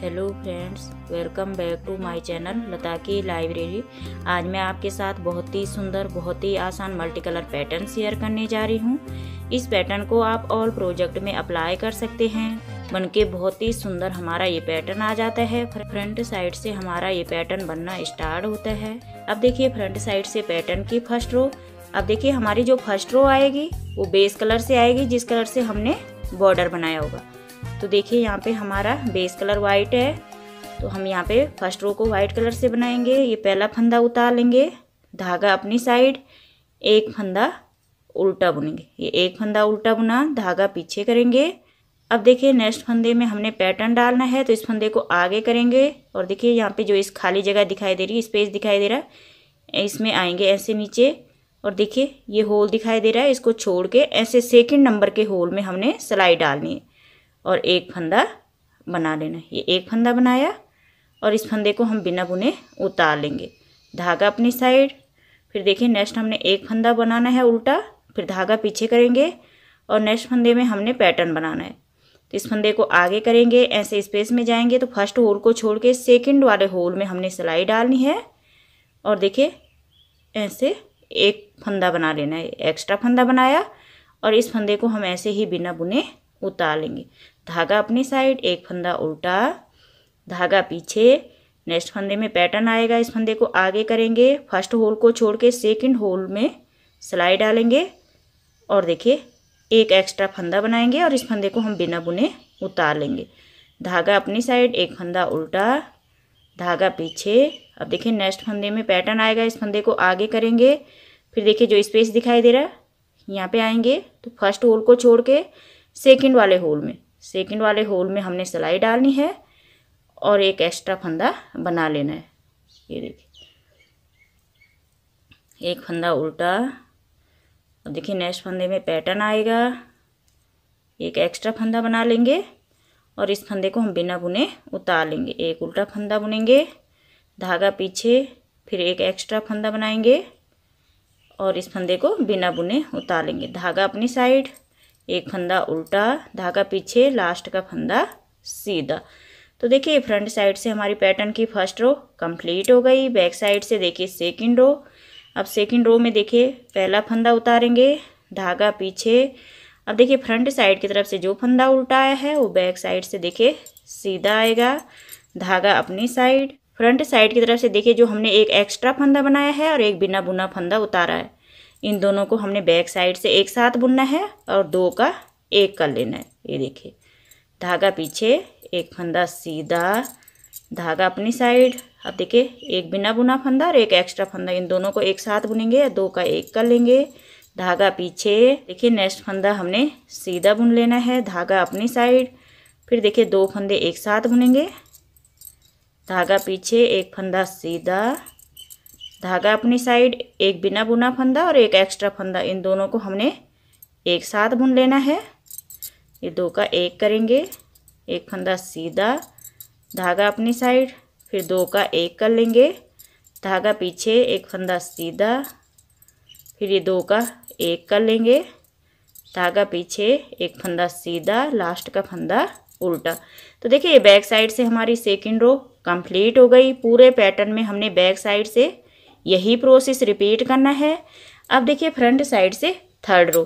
hello friends welcome back to my channel Lata की library आज मैं आपके साथ बहुत ही सुंदर बहुत ही आसान मल्टी कलर पैटर्न शेयर करने जा रही हूँ इस पैटर्न को आप ऑल प्रोजेक्ट में अप्लाई कर सकते हैं बनके बहुत ही सुंदर हमारा ये पैटर्न आ जाता है फ्रंट साइड से हमारा ये पैटर्न बनना स्टार्ट होता है अब देखिए फ्रंट साइड से पैटर्न की फर्स्ट रो अब देखिए हमारी जो फर्स्ट रो आएगी वो बेस कलर से आएगी जिस कलर से हमने बॉर्डर बनाया होगा तो देखिए यहाँ पे हमारा बेस कलर वाइट है तो हम यहाँ पे फर्स्ट रो को वाइट कलर से बनाएंगे ये पहला फंदा उतार लेंगे धागा अपनी साइड एक फंदा उल्टा बुनेंगे ये एक फंदा उल्टा बुना धागा पीछे करेंगे अब देखिए नेक्स्ट फंदे में हमने पैटर्न डालना है तो इस फंदे को आगे करेंगे और देखिए यहाँ पे जो इस खाली जगह दिखाई दे रही है स्पेस दिखाई दे रहा है इसमें आएंगे ऐसे नीचे और देखिए ये होल दिखाई दे रहा है इसको छोड़ के ऐसे सेकंड नंबर के होल में हमने सिलाई डालनी है और एक फंदा बना लेना ये एक फंदा बनाया और इस फंदे को हम बिना बुने उतार लेंगे धागा अपनी साइड फिर देखिए नेक्स्ट हमने एक फंदा बनाना है उल्टा फिर धागा पीछे करेंगे और नेक्स्ट फंदे में हमने पैटर्न बनाना है तो इस फंदे को आगे करेंगे ऐसे स्पेस में जाएंगे तो फर्स्ट होल को छोड़ के सेकेंड वाले होल में हमने सिलाई डालनी है और देखिए ऐसे एक फंदा बना लेना है एक्स्ट्रा फंदा बनाया और इस फंदे को हम ऐसे ही बिना बुने उतार लेंगे धागा अपनी साइड एक फंदा उल्टा धागा पीछे नेक्स्ट फंदे में पैटर्न आएगा इस फंदे को आगे करेंगे फर्स्ट होल को छोड़ के सेकेंड होल में सिलाई डालेंगे और देखिए एक एक्स्ट्रा फंदा बनाएंगे और इस फंदे को हम बिना बुने उतार लेंगे धागा अपनी साइड एक फंदा उल्टा धागा पीछे अब देखिए नेक्स्ट फंदे में पैटर्न आएगा इस फंदे को आगे करेंगे फिर देखिए जो स्पेस दिखाई दे रहा है यहाँ पे आएंगे तो फर्स्ट होल को छोड़ के सेकेंड वाले होल में सेकेंड वाले होल में हमने सिलाई डालनी है और एक एक्स्ट्रा फंदा बना लेना है ये देखिए एक फंदा उल्टा और देखिए नेक्स्ट फंदे में पैटर्न आएगा एक एक्स्ट्रा फंदा बना लेंगे और इस फंदे को हम बिना बुने उतार लेंगे एक उल्टा फंदा बुनेंगे धागा पीछे फिर एक एक्स्ट्रा फंदा बनाएंगे और इस फंदे को बिना बुने उतार लेंगे धागा अपनी साइड एक फंदा उल्टा धागा पीछे लास्ट का फंदा सीधा तो देखिए फ्रंट साइड से हमारी पैटर्न की फर्स्ट रो कंप्लीट हो गई बैक साइड से देखिए सेकंड रो अब सेकंड रो में देखिए पहला फंदा उतारेंगे धागा पीछे अब देखिए फ्रंट साइड की तरफ से जो फंदा उल्टा आया है वो बैक साइड से देखिए सीधा आएगा धागा अपनी साइड फ्रंट साइड की तरफ से देखिए जो हमने एक एक्स्ट्रा फंदा बनाया है और एक बिना बुना फंदा उतारा है इन दोनों को हमने बैक साइड से एक साथ बुनना है और दो का एक कर लेना है ये देखिए धागा पीछे एक फंदा सीधा धागा अपनी साइड अब देखिए एक बिना बुना फंदा और एक एक्स्ट्रा फंदा इन दोनों को एक साथ बुनेंगे दो का एक कर लेंगे धागा पीछे देखिए नेक्स्ट फंदा हमने सीधा बुन लेना है धागा अपनी साइड फिर देखिए दो फंदे एक साथ बुनेंगे धागा पीछे एक फंदा सीधा धागा अपनी साइड एक बिना बुना फंदा और एक एक्स्ट्रा फंदा इन दोनों को हमने एक साथ बुन लेना है ये दो का एक करेंगे एक फंदा सीधा धागा अपनी साइड फिर दो का एक कर लेंगे धागा पीछे एक फंदा सीधा फिर ये दो का एक कर लेंगे धागा पीछे एक फंदा सीधा लास्ट का फंदा उल्टा तो देखिए बैक साइड से हमारी सेकेंड रो कंप्लीट हो गई पूरे पैटर्न में हमने बैक साइड से यही प्रोसेस रिपीट करना है अब देखिए फ्रंट साइड से थर्ड रो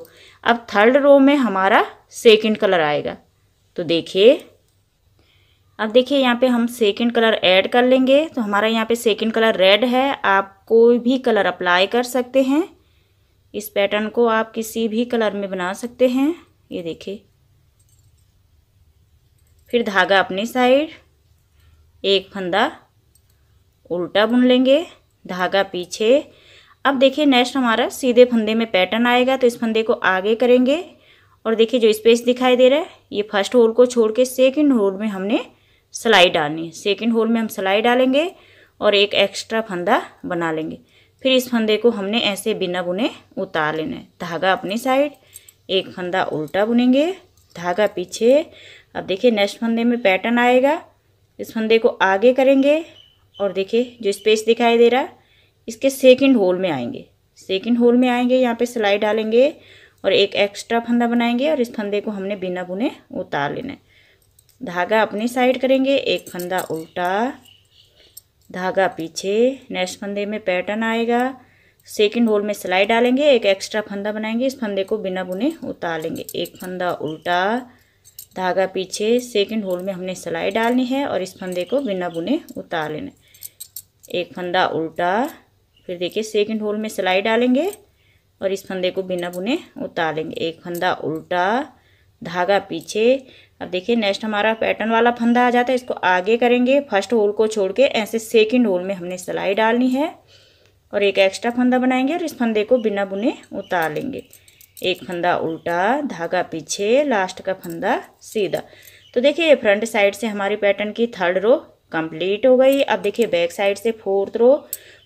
अब थर्ड रो में हमारा सेकंड कलर आएगा तो देखिए अब देखिए यहाँ पे हम सेकंड कलर ऐड कर लेंगे तो हमारा यहाँ पे सेकंड कलर रेड है आप कोई भी कलर अप्लाई कर सकते हैं इस पैटर्न को आप किसी भी कलर में बना सकते हैं ये देखिए फिर धागा अपनी साइड एक फंदा उल्टा बुन लेंगे धागा पीछे अब देखिए नेक्स्ट हमारा सीधे फंदे में पैटर्न आएगा तो इस फंदे को आगे करेंगे और देखिए जो स्पेस दिखाई दे रहा है ये फर्स्ट होल को छोड़ के सेकेंड होल में हमने सिलाई डालनी है सेकेंड होल में हम सिलाई डालेंगे और एक एक्स्ट्रा फंदा बना लेंगे फिर इस फंदे को हमने ऐसे बिना बुने उतार लेना है धागा अपनी साइड एक फंदा उल्टा बुनेंगे धागा पीछे अब देखिए नेक्स्ट फंदे में पैटर्न आएगा इस फंदे को आगे करेंगे और देखिए जो स्पेस दिखाई दे रहा है इसके सेकंड होल में आएंगे सेकंड होल में आएंगे यहाँ पे सिलाई डालेंगे और एक एक्स्ट्रा फंदा बनाएंगे और इस फंदे को हमने बिना बुने उतार लेना है धागा अपनी साइड करेंगे एक फंदा उल्टा धागा पीछे नेक्स्ट फंदे में पैटर्न आएगा सेकंड होल में सिलाई डालेंगे एक एक्स्ट्रा फंदा बनाएंगे इस फंदे को बिना बुने उतार लेंगे एक फंदा उल्टा धागा पीछे सेकंड होल में हमने सिलाई डालनी है और इस फंदे को बिना बुने उतार लेना है एक फंदा उल्टा फिर देखिए सेकंड होल में सिलाई डालेंगे और इस फंदे को बिना बुने उतारेंगे एक फंदा उल्टा धागा पीछे अब देखिए नेक्स्ट हमारा पैटर्न वाला फंदा आ जाता है इसको आगे करेंगे फर्स्ट होल को छोड़ के ऐसे सेकंड होल में हमने सिलाई डालनी है और एक एक्स्ट्रा फंदा बनाएंगे और इस फंदे को बिना बुने उतार लेंगे एक फंदा उल्टा धागा पीछे लास्ट का फंदा सीधा तो देखिए फ्रंट साइड से हमारी पैटर्न की थर्ड रो कंप्लीट हो गई अब देखिए बैक साइड से फोर्थ रो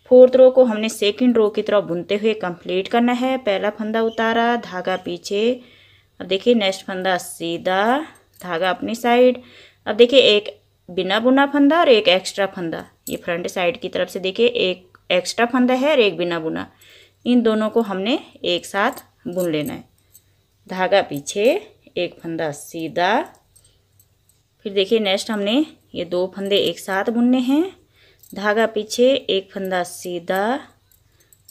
फोर्थ रो को हमने सेकंड रो की तरफ बुनते हुए कंप्लीट करना है पहला फंदा उतारा धागा पीछे अब देखिए नेक्स्ट फंदा सीधा धागा अपनी साइड अब देखिए एक बिना बुना फंदा और एक एक्स्ट्रा फंदा ये फ्रंट साइड की तरफ से देखिए एक एक्स्ट्रा फंदा है और एक बिना बुना इन दोनों को हमने एक साथ बुन लेना है धागा पीछे एक फंदा सीधा फिर देखिए नेक्स्ट हमने ये दो फंदे एक साथ बुनने हैं धागा पीछे एक फंदा सीधा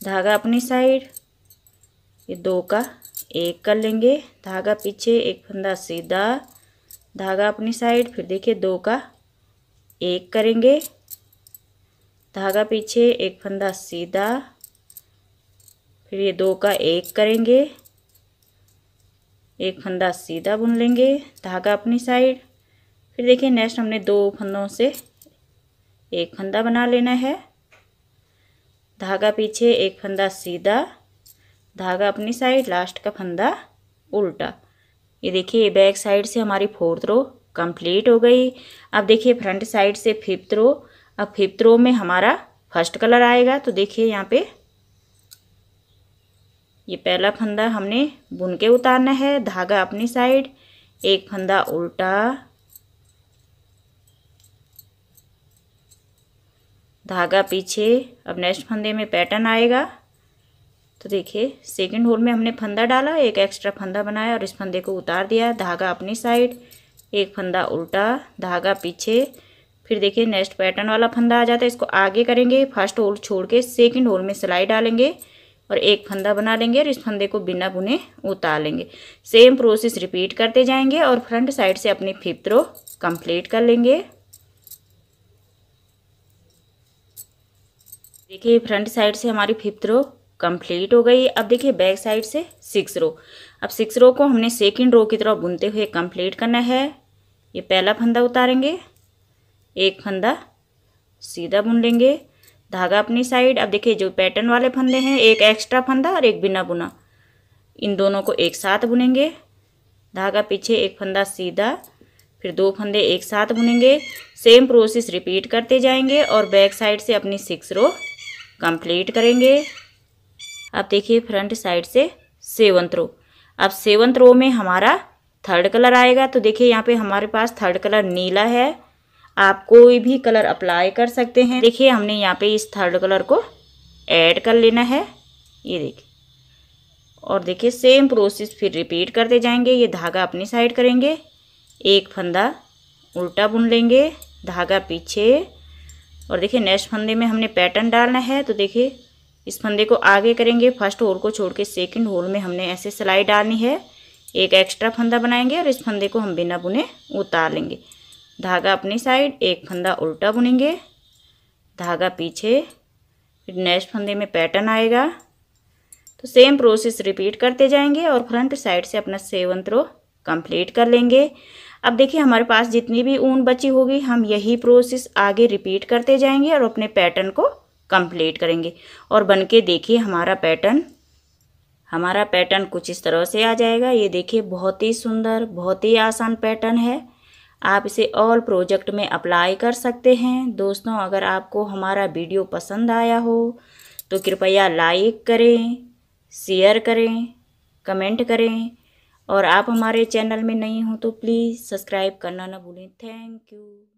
धागा अपनी साइड ये दो का एक कर लेंगे धागा पीछे एक फंदा सीधा धागा अपनी साइड फिर देखिए दो का एक करेंगे धागा पीछे एक फंदा सीधा फिर ये दो का एक करेंगे एक फंदा सीधा बुन लेंगे धागा अपनी साइड फिर देखिए नेक्स्ट हमने दो फंदों से एक फंदा बना लेना है धागा पीछे एक फंदा सीधा धागा अपनी साइड लास्ट का फंदा उल्टा ये देखिए ये बैक साइड से हमारी फोर्थ रो कंप्लीट हो गई अब देखिए फ्रंट साइड से फिफ्थ रो अब फिफ्थ रो में हमारा फर्स्ट कलर आएगा तो देखिए यहाँ पे ये पहला फंदा हमने बुन के उतारना है धागा अपनी साइड एक फंदा उल्टा धागा पीछे अब नेक्स्ट फंदे में पैटर्न आएगा तो देखिए सेकंड होल में हमने फंदा डाला एक एक्स्ट्रा फंदा बनाया और इस फंदे को उतार दिया धागा अपनी साइड एक फंदा उल्टा धागा पीछे फिर देखिए नेक्स्ट पैटर्न वाला फंदा आ जाता है इसको आगे करेंगे फर्स्ट होल छोड़ के सेकेंड होल में सिलाई डालेंगे और एक फंदा बना लेंगे और इस फंदे को बिना बुने उतार लेंगे सेम प्रोसेस रिपीट करते जाएंगे और फ्रंट साइड से अपनी फिफ्थ रो कंप्लीट कर लेंगे देखिए फ्रंट साइड से हमारी फिफ्थ रो कंप्लीट हो गई अब देखिए बैक साइड से सिक्स रो अब सिक्स रो को हमने सेकेंड रो की तरह बुनते हुए कंप्लीट करना है ये पहला फंदा उतारेंगे एक फंदा सीधा बुन लेंगे धागा अपनी साइड अब देखिए जो पैटर्न वाले फंदे हैं एक एक्स्ट्रा फंदा और एक बिना बुना इन दोनों को एक साथ बुनेंगे धागा पीछे एक फंदा सीधा फिर दो फंदे एक साथ बुनेंगे सेम प्रोसेस रिपीट करते जाएंगे और बैक साइड से अपनी सिक्स रो कंप्लीट करेंगे अब देखिए फ्रंट साइड से सेवंथ रो अब सेवंथ रो में हमारा थर्ड कलर आएगा तो देखिए यहाँ पे हमारे पास थर्ड कलर नीला है आप कोई भी कलर अप्लाई कर सकते हैं देखिए हमने यहाँ पे इस थर्ड कलर को ऐड कर लेना है ये देखिए और देखिए सेम प्रोसेस फिर रिपीट करते जाएंगे ये धागा अपनी साइड करेंगे एक फंदा उल्टा बुन लेंगे धागा पीछे और देखिए नेक्स्ट फंदे में हमने पैटर्न डालना है तो देखिए इस फंदे को आगे करेंगे फर्स्ट होल को छोड़ के सेकेंड होल में हमने ऐसे सिलाई डालनी है एक एक्स्ट्रा फंदा बनाएंगे और इस फंदे को हम बिना बुने उतार लेंगे धागा अपनी साइड एक फंदा उल्टा बुनेंगे धागा पीछे फिर नेक्स्ट फंदे में पैटर्न आएगा तो सेम प्रोसेस रिपीट करते जाएंगे और फ्रंट साइड से अपना सेवन थ्रो कंप्लीट कर लेंगे अब देखिए हमारे पास जितनी भी ऊन बची होगी हम यही प्रोसेस आगे रिपीट करते जाएंगे और अपने पैटर्न को कंप्लीट करेंगे और बन के देखिए हमारा पैटर्न हमारा पैटर्न कुछ इस तरह से आ जाएगा ये देखिए बहुत ही सुंदर बहुत ही आसान पैटर्न है आप इसे ऑल प्रोजेक्ट में अप्लाई कर सकते हैं दोस्तों अगर आपको हमारा वीडियो पसंद आया हो तो कृपया लाइक करें शेयर करें कमेंट करें और आप हमारे चैनल में नहीं हो तो प्लीज़ सब्सक्राइब करना ना भूलें थैंक यू